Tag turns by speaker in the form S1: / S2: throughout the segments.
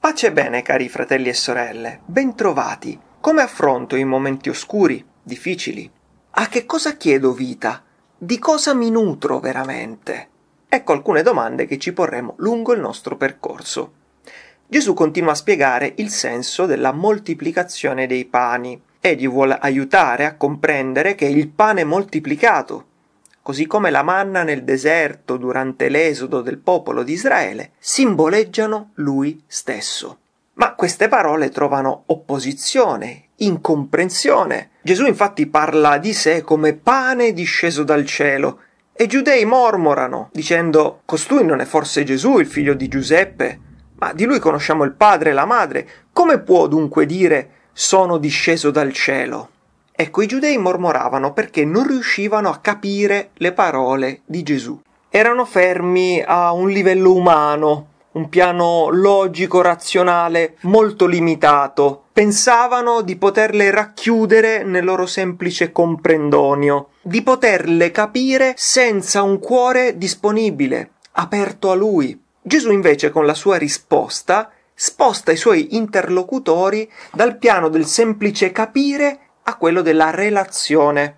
S1: Pace e bene, cari fratelli e sorelle, bentrovati. Come affronto i momenti oscuri, difficili? A che cosa chiedo vita? Di cosa mi nutro veramente? Ecco alcune domande che ci porremo lungo il nostro percorso. Gesù continua a spiegare il senso della moltiplicazione dei pani. Egli vuole aiutare a comprendere che il pane moltiplicato così come la manna nel deserto durante l'esodo del popolo di Israele, simboleggiano lui stesso. Ma queste parole trovano opposizione, incomprensione. Gesù infatti parla di sé come pane disceso dal cielo, e i giudei mormorano, dicendo Costui non è forse Gesù, il figlio di Giuseppe? Ma di lui conosciamo il padre e la madre. Come può dunque dire sono disceso dal cielo? Ecco, i giudei mormoravano perché non riuscivano a capire le parole di Gesù. Erano fermi a un livello umano, un piano logico, razionale molto limitato. Pensavano di poterle racchiudere nel loro semplice comprendonio, di poterle capire senza un cuore disponibile, aperto a lui. Gesù invece con la sua risposta sposta i suoi interlocutori dal piano del semplice capire a quello della relazione.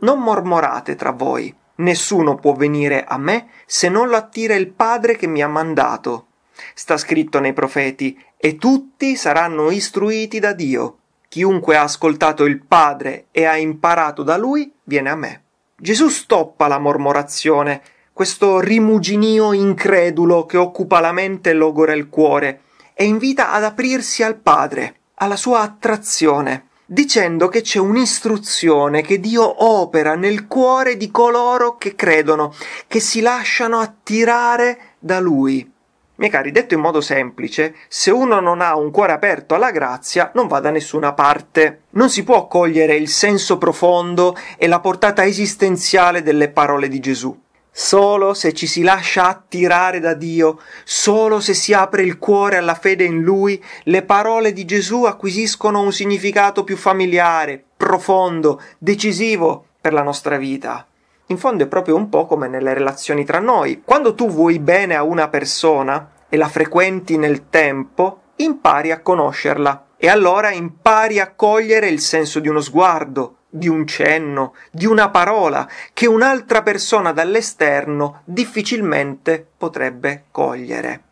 S1: Non mormorate tra voi. Nessuno può venire a me se non lo attira il Padre che mi ha mandato. Sta scritto nei profeti, e tutti saranno istruiti da Dio. Chiunque ha ascoltato il Padre e ha imparato da lui viene a me. Gesù stoppa la mormorazione, questo rimuginio incredulo che occupa la mente e logora il cuore, e invita ad aprirsi al Padre, alla sua attrazione dicendo che c'è un'istruzione che Dio opera nel cuore di coloro che credono, che si lasciano attirare da Lui. Miei cari, detto in modo semplice, se uno non ha un cuore aperto alla grazia, non va da nessuna parte. Non si può cogliere il senso profondo e la portata esistenziale delle parole di Gesù. Solo se ci si lascia attirare da Dio, solo se si apre il cuore alla fede in Lui, le parole di Gesù acquisiscono un significato più familiare, profondo, decisivo per la nostra vita. In fondo è proprio un po' come nelle relazioni tra noi. Quando tu vuoi bene a una persona e la frequenti nel tempo, impari a conoscerla e allora impari a cogliere il senso di uno sguardo, di un cenno, di una parola che un'altra persona dall'esterno difficilmente potrebbe cogliere.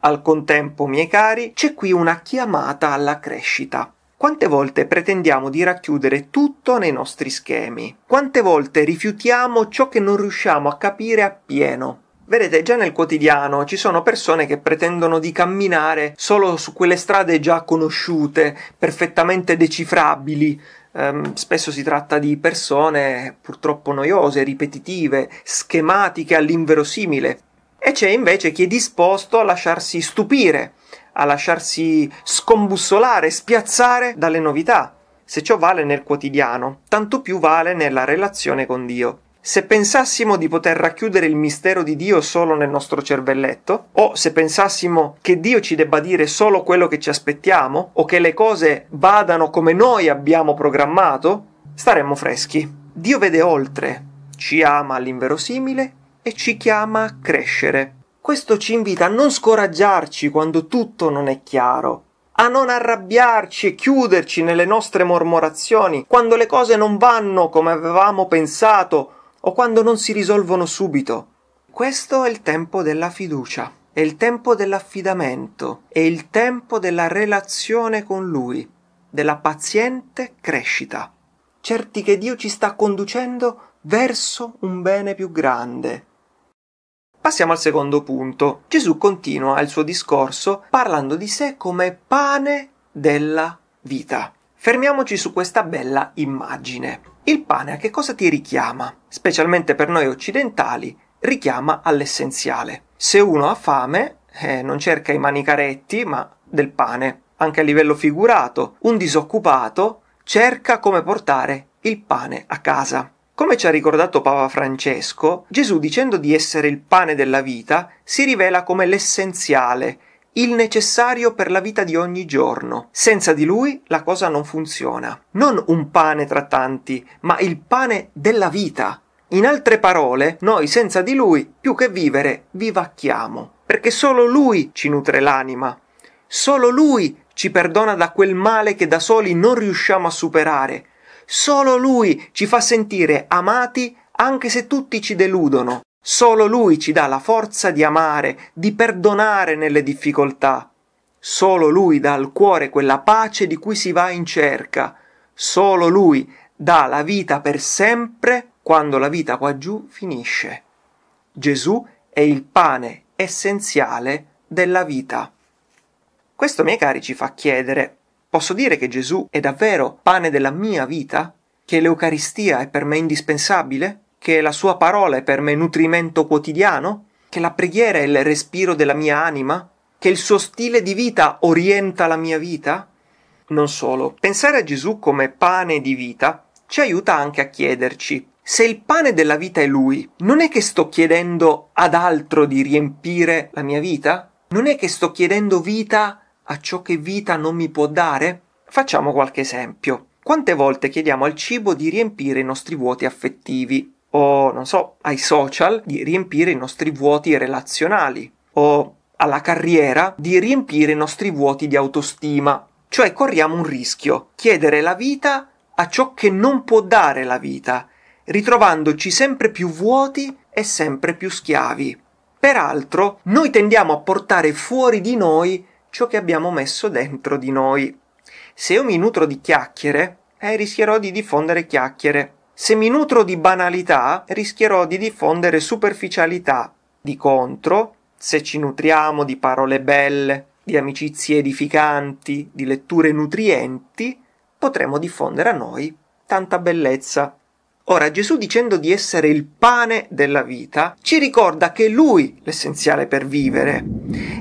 S1: Al contempo, miei cari, c'è qui una chiamata alla crescita. Quante volte pretendiamo di racchiudere tutto nei nostri schemi? Quante volte rifiutiamo ciò che non riusciamo a capire appieno? Vedete, già nel quotidiano ci sono persone che pretendono di camminare solo su quelle strade già conosciute, perfettamente decifrabili. Ehm, spesso si tratta di persone purtroppo noiose, ripetitive, schematiche all'inverosimile. E c'è invece chi è disposto a lasciarsi stupire, a lasciarsi scombussolare, spiazzare dalle novità. Se ciò vale nel quotidiano, tanto più vale nella relazione con Dio. Se pensassimo di poter racchiudere il mistero di Dio solo nel nostro cervelletto, o se pensassimo che Dio ci debba dire solo quello che ci aspettiamo, o che le cose vadano come noi abbiamo programmato, staremmo freschi. Dio vede oltre, ci ama all'inverosimile e ci chiama a crescere. Questo ci invita a non scoraggiarci quando tutto non è chiaro, a non arrabbiarci e chiuderci nelle nostre mormorazioni quando le cose non vanno come avevamo pensato o quando non si risolvono subito. Questo è il tempo della fiducia, è il tempo dell'affidamento, è il tempo della relazione con Lui, della paziente crescita, certi che Dio ci sta conducendo verso un bene più grande. Passiamo al secondo punto. Gesù continua il suo discorso parlando di sé come pane della vita. Fermiamoci su questa bella immagine. Il pane a che cosa ti richiama? Specialmente per noi occidentali, richiama all'essenziale. Se uno ha fame, eh, non cerca i manicaretti, ma del pane. Anche a livello figurato, un disoccupato cerca come portare il pane a casa. Come ci ha ricordato Papa Francesco, Gesù dicendo di essere il pane della vita si rivela come l'essenziale, il necessario per la vita di ogni giorno. Senza di lui la cosa non funziona. Non un pane tra tanti, ma il pane della vita. In altre parole, noi senza di lui, più che vivere, vivacchiamo, perché solo lui ci nutre l'anima, solo lui ci perdona da quel male che da soli non riusciamo a superare, solo lui ci fa sentire amati anche se tutti ci deludono. Solo Lui ci dà la forza di amare, di perdonare nelle difficoltà. Solo Lui dà al cuore quella pace di cui si va in cerca. Solo Lui dà la vita per sempre quando la vita qua giù finisce. Gesù è il pane essenziale della vita. Questo, miei cari, ci fa chiedere, posso dire che Gesù è davvero pane della mia vita? Che l'Eucaristia è per me indispensabile? che la sua parola è per me nutrimento quotidiano, che la preghiera è il respiro della mia anima, che il suo stile di vita orienta la mia vita? Non solo. Pensare a Gesù come pane di vita ci aiuta anche a chiederci se il pane della vita è Lui, non è che sto chiedendo ad altro di riempire la mia vita? Non è che sto chiedendo vita a ciò che vita non mi può dare? Facciamo qualche esempio. Quante volte chiediamo al cibo di riempire i nostri vuoti affettivi, o non so, ai social di riempire i nostri vuoti relazionali o alla carriera di riempire i nostri vuoti di autostima. Cioè corriamo un rischio, chiedere la vita a ciò che non può dare la vita, ritrovandoci sempre più vuoti e sempre più schiavi. Peraltro, noi tendiamo a portare fuori di noi ciò che abbiamo messo dentro di noi. Se io mi nutro di chiacchiere, eh, rischierò di diffondere chiacchiere. Se mi nutro di banalità, rischierò di diffondere superficialità. Di contro, se ci nutriamo di parole belle, di amicizie edificanti, di letture nutrienti, potremo diffondere a noi tanta bellezza. Ora Gesù dicendo di essere il pane della vita ci ricorda che Lui l'essenziale per vivere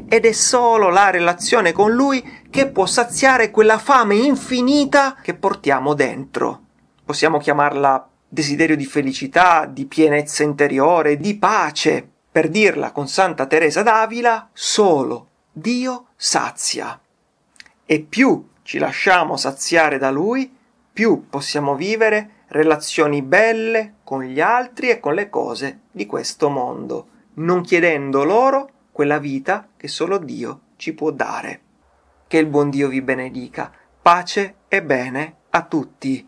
S1: ed è solo la relazione con Lui che può saziare quella fame infinita che portiamo dentro. Possiamo chiamarla desiderio di felicità, di pienezza interiore, di pace. Per dirla con Santa Teresa d'Avila, solo Dio sazia. E più ci lasciamo saziare da Lui, più possiamo vivere relazioni belle con gli altri e con le cose di questo mondo, non chiedendo loro quella vita che solo Dio ci può dare. Che il buon Dio vi benedica. Pace e bene a tutti.